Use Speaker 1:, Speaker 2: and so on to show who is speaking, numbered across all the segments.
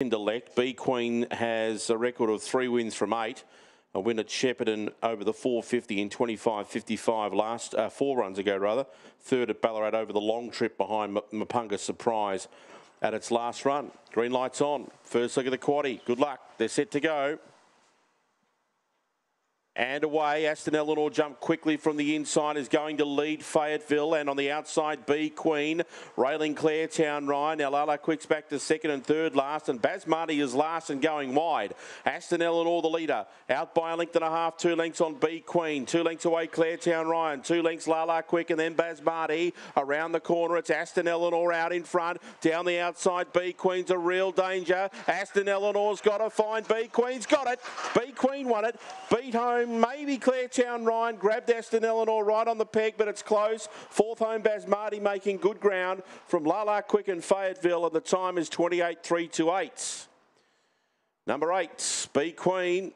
Speaker 1: Intellect. B Queen has a record of three wins from eight. A win at Shepparton over the 450 in 25.55 last, uh, four runs ago rather. Third at Ballarat over the long trip behind Mapunga Surprise at its last run. Green lights on. First look at the quaddy. Good luck. They're set to go. And away, Aston Eleanor jumped quickly from the inside, is going to lead Fayetteville. And on the outside, B Queen, railing Claretown Ryan. Now Lala Quick's back to second and third last. And Basmati is last and going wide. Aston Eleanor, the leader, out by a length and a half, two lengths on B Queen, two lengths away, Claretown Ryan, two lengths, Lala Quick, and then Basmati around the corner. It's Aston Eleanor out in front. Down the outside, B Queen's a real danger. Aston Eleanor's got to find B Queen's got it. B Queen won it. Beat home. Maybe Maybe Claretown Ryan grabbed Aston Eleanor right on the peg, but it's close. Fourth home Basmati making good ground from Lala Quick and Fayetteville, and the time is 28 3 to 8. Number eight, B Queen,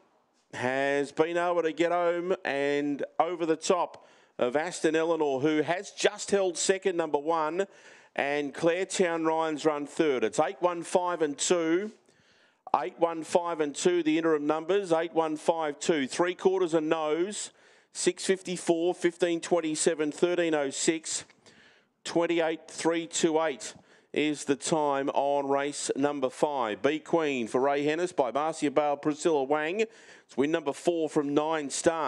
Speaker 1: has been able to get home and over the top of Aston Eleanor, who has just held second, number one, and Claretown Ryan's run third. It's 8 1 5 and 2. 815 and 2, the interim numbers. 8152, three quarters and nose. 654, 1527, 1306, 28328 is the time on race number five. B Queen for Ray Hennis by Marcia Bale, Priscilla Wang. It's win number four from nine stars.